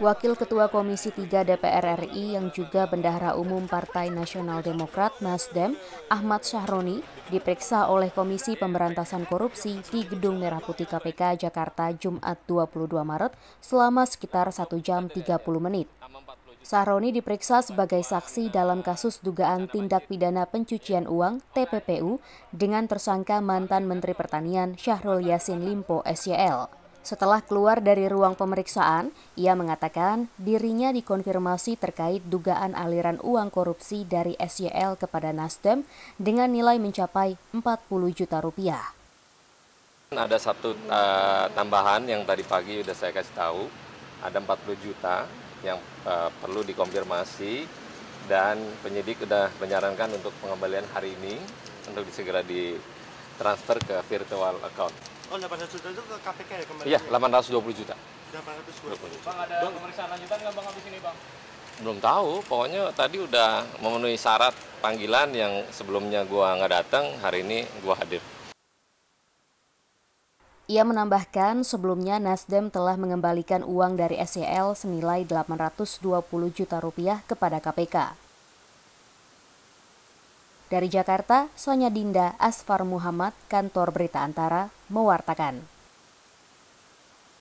Wakil Ketua Komisi 3 DPR RI yang juga Bendahara Umum Partai Nasional Demokrat Nasdem, Ahmad Syahroni, diperiksa oleh Komisi Pemberantasan Korupsi di Gedung Merah Putih KPK Jakarta Jumat 22 Maret selama sekitar 1 jam 30 menit. Saroni diperiksa sebagai saksi dalam kasus dugaan tindak pidana pencucian uang TPPU dengan tersangka mantan Menteri Pertanian Syahrul Yasin Limpo SYL. Setelah keluar dari ruang pemeriksaan, ia mengatakan dirinya dikonfirmasi terkait dugaan aliran uang korupsi dari SYL kepada Nasdem dengan nilai mencapai 40 juta rupiah. Ada satu uh, tambahan yang tadi pagi sudah saya kasih tahu, ada 40 juta yang uh, perlu dikonfirmasi dan penyidik sudah menyarankan untuk pengembalian hari ini untuk segera ditransfer ke virtual account. Oh, 800 juta itu ke KPK ya kemarin? Iya, 820 ya? juta. 820 juta. Bang, ada bang. pemeriksaan lanjutan nggak Bang habis ini, Bang? Belum tahu, pokoknya tadi udah memenuhi syarat panggilan yang sebelumnya gua nggak datang, hari ini gua hadir. Ia menambahkan sebelumnya Nasdem telah mengembalikan uang dari SEL senilai 820 juta rupiah kepada KPK. Dari Jakarta, Sonya Dinda Asfar Muhammad, Kantor Berita Antara, mewartakan.